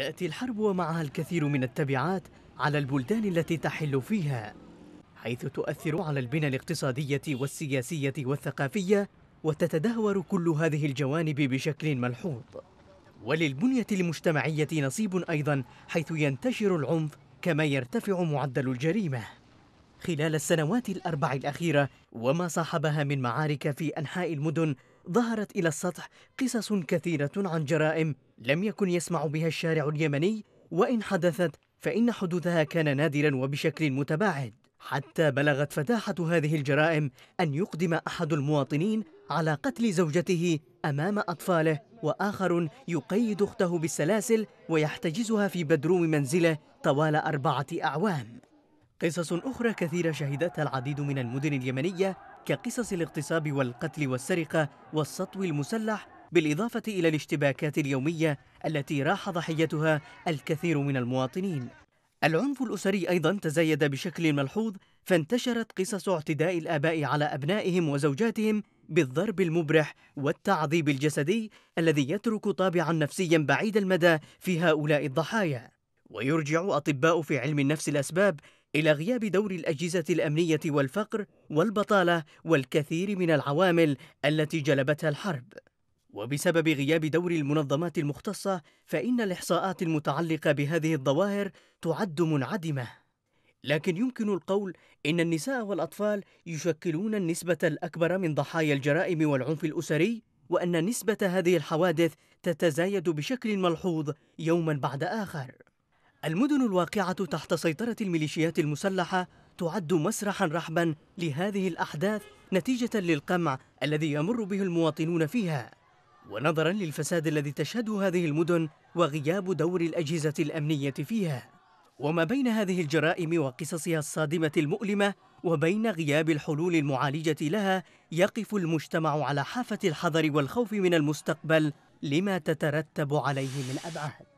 تأتي الحرب ومعها الكثير من التبعات على البلدان التي تحل فيها حيث تؤثر على البنى الاقتصادية والسياسية والثقافية وتتدهور كل هذه الجوانب بشكل ملحوظ وللبنية المجتمعية نصيب أيضا حيث ينتشر العنف كما يرتفع معدل الجريمة خلال السنوات الأربع الأخيرة وما صاحبها من معارك في أنحاء المدن ظهرت إلى السطح قصص كثيرة عن جرائم لم يكن يسمع بها الشارع اليمني وإن حدثت فإن حدوثها كان نادرا وبشكل متباعد حتى بلغت فتاحة هذه الجرائم أن يقدم أحد المواطنين على قتل زوجته أمام أطفاله وآخر يقيد أخته بالسلاسل ويحتجزها في بدروم منزله طوال أربعة أعوام قصص أخرى كثيرة شهدتها العديد من المدن اليمنية كقصص الاغتصاب والقتل والسرقة والسطو المسلح بالإضافة إلى الاشتباكات اليومية التي راح ضحيتها الكثير من المواطنين العنف الأسري أيضا تزايد بشكل ملحوظ فانتشرت قصص اعتداء الآباء على أبنائهم وزوجاتهم بالضرب المبرح والتعذيب الجسدي الذي يترك طابعا نفسيا بعيد المدى في هؤلاء الضحايا ويرجع أطباء في علم النفس الأسباب إلى غياب دور الأجهزة الأمنية والفقر والبطالة والكثير من العوامل التي جلبتها الحرب. وبسبب غياب دور المنظمات المختصة فإن الإحصاءات المتعلقة بهذه الظواهر تعد منعدمة. لكن يمكن القول إن النساء والأطفال يشكلون النسبة الأكبر من ضحايا الجرائم والعنف الأسري وأن نسبة هذه الحوادث تتزايد بشكل ملحوظ يوما بعد آخر. المدن الواقعة تحت سيطرة الميليشيات المسلحة تعد مسرحا رحبا لهذه الأحداث نتيجة للقمع الذي يمر به المواطنون فيها ونظرا للفساد الذي تشهده هذه المدن وغياب دور الأجهزة الأمنية فيها وما بين هذه الجرائم وقصصها الصادمة المؤلمة وبين غياب الحلول المعالجة لها يقف المجتمع على حافة الحذر والخوف من المستقبل لما تترتب عليه من أبعاد